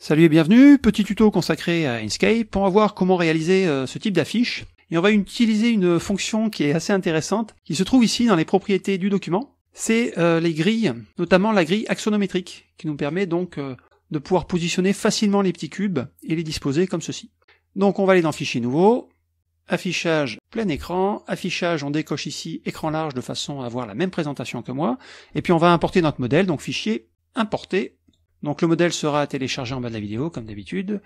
Salut et bienvenue, petit tuto consacré à Inkscape pour voir comment réaliser euh, ce type d'affiche. Et on va utiliser une fonction qui est assez intéressante, qui se trouve ici dans les propriétés du document. C'est euh, les grilles, notamment la grille axonométrique, qui nous permet donc euh, de pouvoir positionner facilement les petits cubes et les disposer comme ceci. Donc on va aller dans Fichier nouveau, affichage plein écran, affichage, on décoche ici écran large de façon à avoir la même présentation que moi, et puis on va importer notre modèle, donc fichier importer, donc le modèle sera téléchargé en bas de la vidéo, comme d'habitude.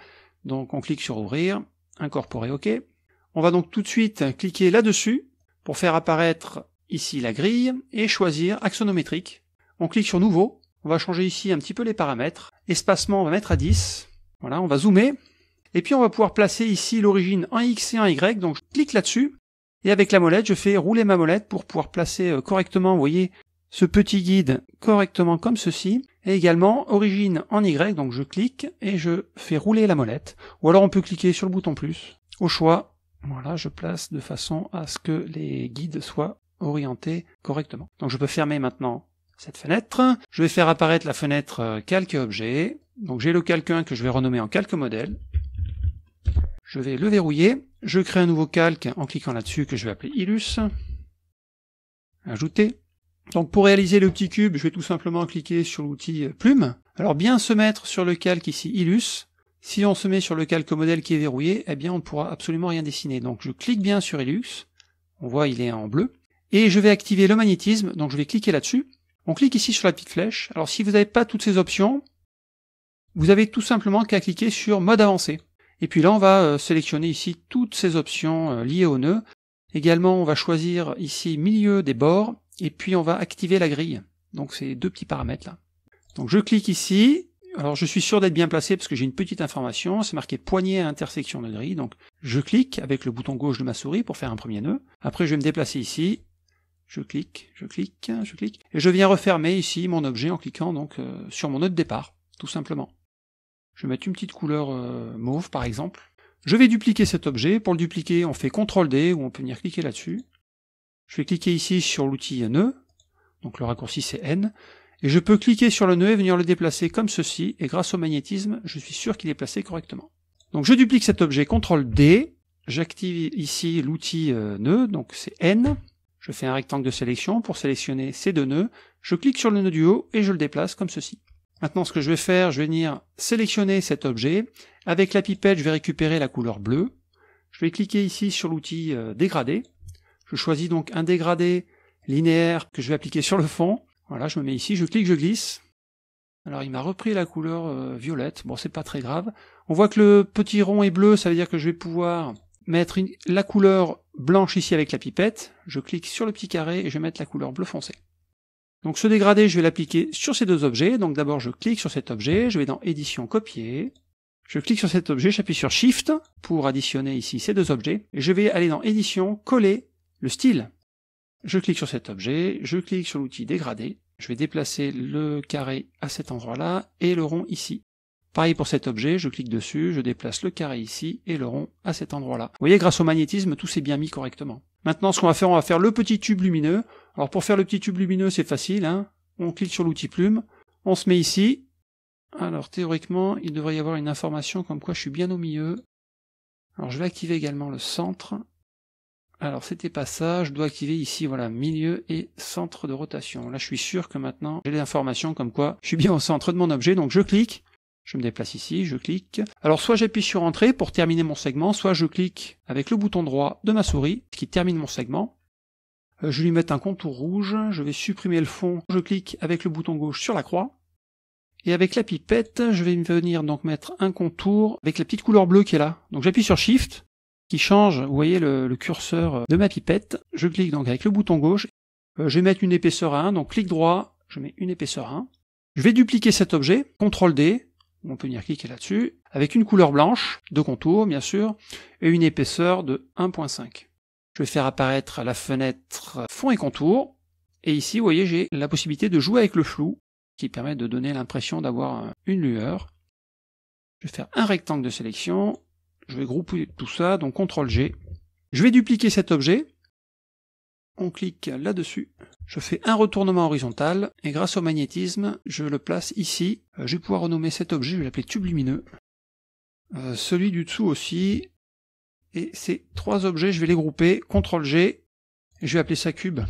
Donc on clique sur Ouvrir, Incorporer OK. On va donc tout de suite cliquer là-dessus pour faire apparaître ici la grille et choisir Axonométrique. On clique sur Nouveau, on va changer ici un petit peu les paramètres. Espacement, on va mettre à 10. Voilà, on va zoomer. Et puis on va pouvoir placer ici l'origine en X et en Y, donc je clique là-dessus. Et avec la molette, je fais rouler ma molette pour pouvoir placer euh, correctement, vous voyez, ce petit guide correctement comme ceci est également origine en Y, donc je clique et je fais rouler la molette. Ou alors on peut cliquer sur le bouton plus. Au choix, voilà, je place de façon à ce que les guides soient orientés correctement. Donc je peux fermer maintenant cette fenêtre. Je vais faire apparaître la fenêtre euh, calque objet. Donc j'ai le calque 1 que je vais renommer en calque modèle. Je vais le verrouiller. Je crée un nouveau calque en cliquant là-dessus que je vais appeler Illus. Ajouter. Donc pour réaliser le petit cube, je vais tout simplement cliquer sur l'outil euh, plume. Alors bien se mettre sur le calque ici Illus. Si on se met sur le calque modèle qui est verrouillé, eh bien on ne pourra absolument rien dessiner. Donc je clique bien sur Illus. On voit il est en bleu. Et je vais activer le magnétisme, donc je vais cliquer là-dessus. On clique ici sur la petite flèche. Alors si vous n'avez pas toutes ces options, vous avez tout simplement qu'à cliquer sur mode avancé. Et puis là on va euh, sélectionner ici toutes ces options euh, liées au nœud. Également on va choisir ici milieu des bords et puis on va activer la grille. Donc c'est deux petits paramètres là. Donc je clique ici, alors je suis sûr d'être bien placé parce que j'ai une petite information, c'est marqué poignée à intersection de grille, donc je clique avec le bouton gauche de ma souris pour faire un premier nœud, après je vais me déplacer ici, je clique, je clique, je clique, et je viens refermer ici mon objet en cliquant donc euh, sur mon nœud de départ, tout simplement. Je vais mettre une petite couleur euh, mauve par exemple. Je vais dupliquer cet objet, pour le dupliquer on fait CTRL D ou on peut venir cliquer là-dessus, je vais cliquer ici sur l'outil nœud, e. donc le raccourci c'est N, et je peux cliquer sur le nœud e et venir le déplacer comme ceci, et grâce au magnétisme, je suis sûr qu'il est placé correctement. Donc je duplique cet objet, CTRL D, j'active ici l'outil euh, nœud, e. donc c'est N, je fais un rectangle de sélection pour sélectionner ces deux nœuds, je clique sur le nœud du haut et je le déplace comme ceci. Maintenant ce que je vais faire, je vais venir sélectionner cet objet, avec la pipette je vais récupérer la couleur bleue, je vais cliquer ici sur l'outil euh, dégradé, je choisis donc un dégradé linéaire que je vais appliquer sur le fond. Voilà, je me mets ici, je clique, je glisse. Alors il m'a repris la couleur euh, violette, bon c'est pas très grave. On voit que le petit rond est bleu, ça veut dire que je vais pouvoir mettre la couleur blanche ici avec la pipette. Je clique sur le petit carré et je vais mettre la couleur bleu foncé. Donc ce dégradé, je vais l'appliquer sur ces deux objets. Donc d'abord je clique sur cet objet, je vais dans édition copier. Je clique sur cet objet, j'appuie sur Shift pour additionner ici ces deux objets. Et je vais aller dans édition, coller le style. Je clique sur cet objet, je clique sur l'outil dégradé, je vais déplacer le carré à cet endroit-là et le rond ici. Pareil pour cet objet, je clique dessus, je déplace le carré ici et le rond à cet endroit-là. Vous voyez, grâce au magnétisme, tout s'est bien mis correctement. Maintenant, ce qu'on va faire, on va faire le petit tube lumineux. Alors pour faire le petit tube lumineux, c'est facile. Hein on clique sur l'outil plume, on se met ici. Alors théoriquement, il devrait y avoir une information comme quoi je suis bien au milieu. Alors je vais activer également le centre. Alors c'était pas ça, je dois activer ici voilà milieu et centre de rotation. Là je suis sûr que maintenant j'ai les informations comme quoi je suis bien au centre de mon objet, donc je clique, je me déplace ici, je clique. Alors soit j'appuie sur entrée pour terminer mon segment, soit je clique avec le bouton droit de ma souris, ce qui termine mon segment. Euh, je lui mets un contour rouge, je vais supprimer le fond, je clique avec le bouton gauche sur la croix. Et avec la pipette, je vais venir donc mettre un contour avec la petite couleur bleue qui est là. Donc j'appuie sur Shift, qui change, vous voyez le, curseur euh, de ma pipette. Je clique donc avec le bouton gauche. Euh, je vais mettre une épaisseur à 1, donc clic droit, je mets une épaisseur à 1. Je vais dupliquer cet objet, CTRL D, on peut venir cliquer là-dessus, avec une couleur blanche de contour, bien sûr, et une épaisseur de 1.5. Je vais faire apparaître la fenêtre euh, fond et contour, et ici, vous voyez, j'ai la possibilité de jouer avec le flou, qui permet de donner l'impression d'avoir une lueur. Je vais faire un rectangle de sélection, je vais grouper tout ça, donc CTRL G. Je vais dupliquer cet objet. On clique là-dessus. Je fais un retournement horizontal et grâce au magnétisme, je le place ici. Euh, je vais pouvoir renommer cet objet, je vais l'appeler tube lumineux. Euh, celui du dessous aussi. Et ces trois objets, je vais les grouper. CTRL G. je vais appeler ça cube.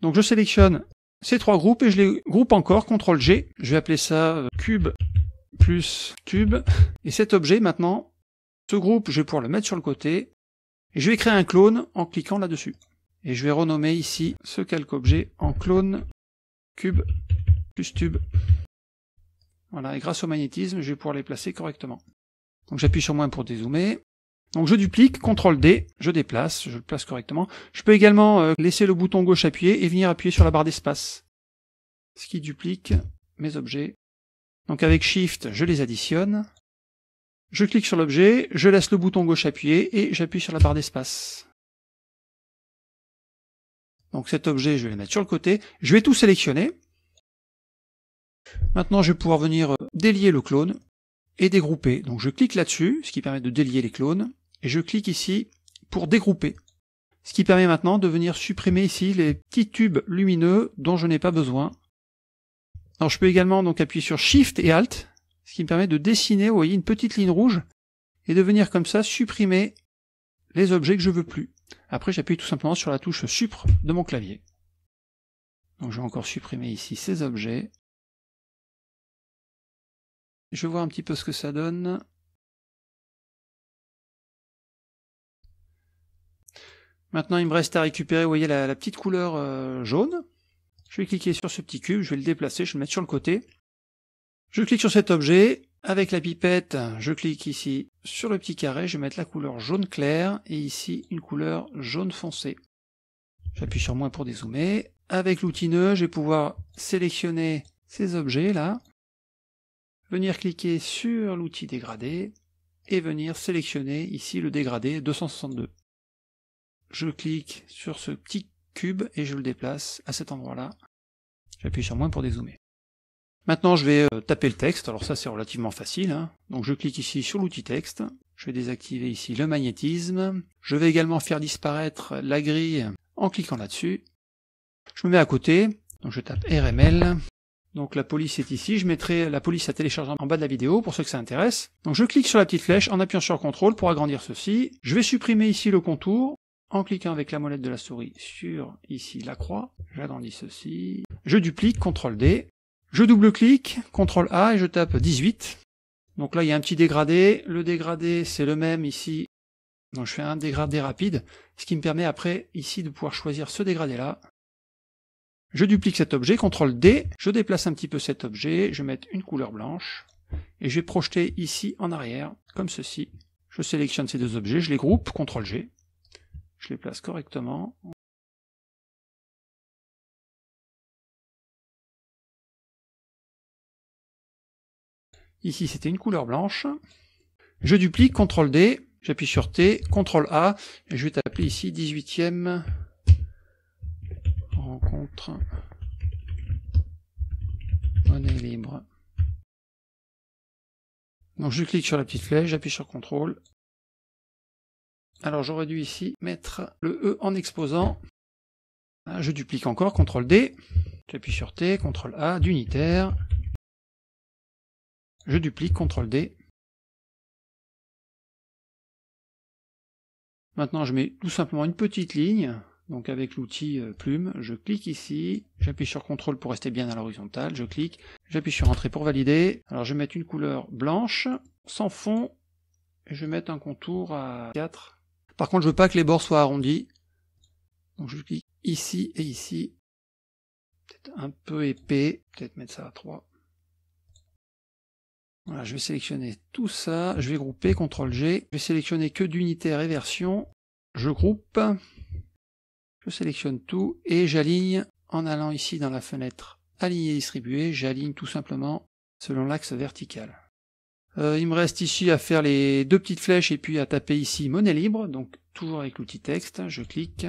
Donc je sélectionne ces trois groupes et je les groupe encore. CTRL G. Je vais appeler ça euh, cube plus tube. Et cet objet maintenant, ce groupe, je vais pouvoir le mettre sur le côté. Et je vais créer un clone en cliquant là-dessus. Et je vais renommer ici ce calque objet en clone cube plus tube. Voilà, et grâce au magnétisme, je vais pouvoir les placer correctement. Donc j'appuie sur moins pour dézoomer. Donc je duplique, CTRL D, je déplace, je le place correctement. Je peux également euh, laisser le bouton gauche appuyé et venir appuyer sur la barre d'espace. Ce qui duplique mes objets donc avec Shift, je les additionne. Je clique sur l'objet, je laisse le bouton gauche appuyé et j'appuie sur la barre d'espace. Donc cet objet, je vais le mettre sur le côté. Je vais tout sélectionner. Maintenant, je vais pouvoir venir euh, délier le clone et dégrouper. Donc je clique là-dessus, ce qui permet de délier les clones. Et je clique ici pour dégrouper. Ce qui permet maintenant de venir supprimer ici les petits tubes lumineux dont je n'ai pas besoin. Alors je peux également donc appuyer sur Shift et Alt, ce qui me permet de dessiner, vous voyez, une petite ligne rouge, et de venir comme ça supprimer les objets que je veux plus. Après j'appuie tout simplement sur la touche Supre de mon clavier. Donc je vais encore supprimer ici ces objets. Je vais voir un petit peu ce que ça donne. Maintenant, il me reste à récupérer, vous voyez, la, petite couleur euh, jaune. Je vais cliquer sur ce petit cube, je vais le déplacer, je vais le mettre sur le côté. Je clique sur cet objet. Avec la pipette, je clique ici sur le petit carré, je vais mettre la couleur jaune clair et ici une couleur jaune foncé. J'appuie sur moins pour dézoomer. Avec l'outil nœud, je vais pouvoir sélectionner ces objets là, venir cliquer sur l'outil dégradé et venir sélectionner ici le dégradé 262. Je clique sur ce petit cube et je le déplace à cet endroit-là. J'appuie sur moins pour dézoomer. Maintenant, je vais euh, taper le texte. Alors ça, c'est relativement facile. Hein. Donc je clique ici sur l'outil texte. Je vais désactiver ici le magnétisme. Je vais également faire disparaître la grille en cliquant là-dessus. Je me mets à côté. Donc je tape RML. Donc la police est ici. Je mettrai la police à télécharger en bas de la vidéo pour ceux que ça intéresse. Donc je clique sur la petite flèche en appuyant sur CTRL pour agrandir ceci. Je vais supprimer ici le contour. En cliquant avec la molette de la souris sur ici la croix, j'agrandis ceci, je duplique, CTRL D, je double-clique, CTRL A et je tape 18. Donc là il y a un petit dégradé, le dégradé c'est le même ici, donc je fais un dégradé rapide, ce qui me permet après ici de pouvoir choisir ce dégradé là. Je duplique cet objet, CTRL D, je déplace un petit peu cet objet, je vais mettre une couleur blanche, et je vais projeter ici en arrière, comme ceci. Je sélectionne ces deux objets, je les groupe, CTRL G, je les place correctement. Ici, c'était une couleur blanche. Je duplique, CTRL D, j'appuie sur T, CTRL A, et je vais taper ici 18e rencontre monnaie libre. Donc je clique sur la petite flèche, j'appuie sur CTRL, alors j'aurais dû ici mettre le E en exposant. Ah, je duplique encore, CTRL D, j'appuie sur T, CTRL A, d'unitaire. Je duplique, CTRL D. Maintenant je mets tout simplement une petite ligne, donc avec l'outil euh, plume, je clique ici, j'appuie sur CTRL pour rester bien à l'horizontale, je clique, j'appuie sur Entrée pour valider. Alors je vais mettre une couleur blanche, sans fond, et je vais mettre un contour à 4. Par contre, je veux pas que les bords soient arrondis. Donc je clique ici et ici. Peut-être un peu épais. Peut-être mettre ça à 3. Voilà, je vais sélectionner tout ça. Je vais grouper, CTRL G. Je vais sélectionner que d'unités et Je groupe. Je sélectionne tout et j'aligne en allant ici dans la fenêtre aligner et distribuer. J'aligne tout simplement selon l'axe vertical. Euh, il me reste ici à faire les deux petites flèches et puis à taper ici monnaie libre, donc toujours avec l'outil texte, hein, je clique.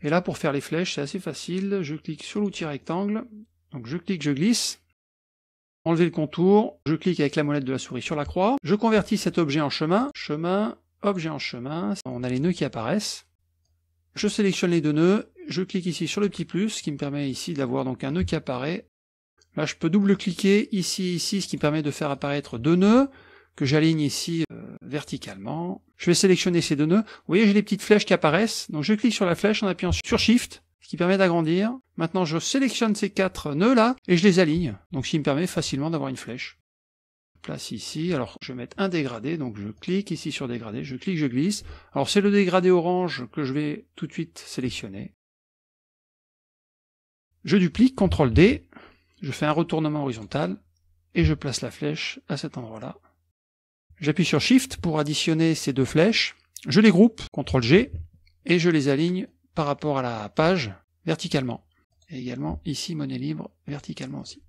Et là pour faire les flèches c'est assez facile, je clique sur l'outil rectangle, donc je clique, je glisse, enlever le contour, je clique avec la molette de la souris sur la croix, je convertis cet objet en chemin, chemin, objet en chemin, on a les nœuds qui apparaissent, je sélectionne les deux nœuds, je clique ici sur le petit plus, qui me permet ici d'avoir donc un nœud qui apparaît. Là, je peux double-cliquer ici ici, ce qui me permet de faire apparaître deux nœuds que j'aligne ici euh, verticalement. Je vais sélectionner ces deux nœuds. Vous voyez, j'ai les petites flèches qui apparaissent. Donc je clique sur la flèche en appuyant sur Shift, ce qui permet d'agrandir. Maintenant, je sélectionne ces quatre nœuds là et je les aligne. Donc ce qui me permet facilement d'avoir une flèche place ici. Alors je vais mettre un dégradé, donc je clique ici sur dégradé, je clique, je glisse. Alors c'est le dégradé orange que je vais tout de suite sélectionner. Je duplique, CTRL D, je fais un retournement horizontal et je place la flèche à cet endroit-là. J'appuie sur Shift pour additionner ces deux flèches. Je les groupe, CTRL G, et je les aligne par rapport à la page verticalement. Et également ici, monnaie libre, verticalement aussi.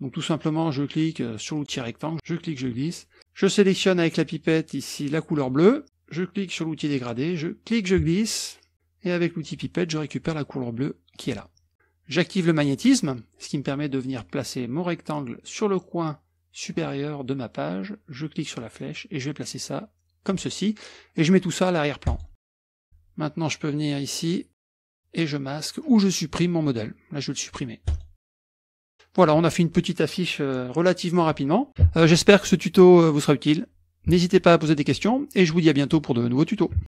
Donc tout simplement, je clique euh, sur l'outil rectangle, je clique, je glisse. Je sélectionne avec la pipette ici la couleur bleue. Je clique sur l'outil dégradé, je clique, je glisse. Et avec l'outil pipette, je récupère la couleur bleue qui est là. J'active le magnétisme, ce qui me permet de venir placer mon rectangle sur le coin supérieur de ma page. Je clique sur la flèche et je vais placer ça comme ceci. Et je mets tout ça à l'arrière-plan. Maintenant, je peux venir ici et je masque ou je supprime mon modèle. Là, je vais le supprimer. Voilà, on a fait une petite affiche euh, relativement rapidement. Euh, j'espère que ce tuto euh, vous sera utile. N'hésitez pas à poser des questions et je vous dis à bientôt pour de nouveaux tutos.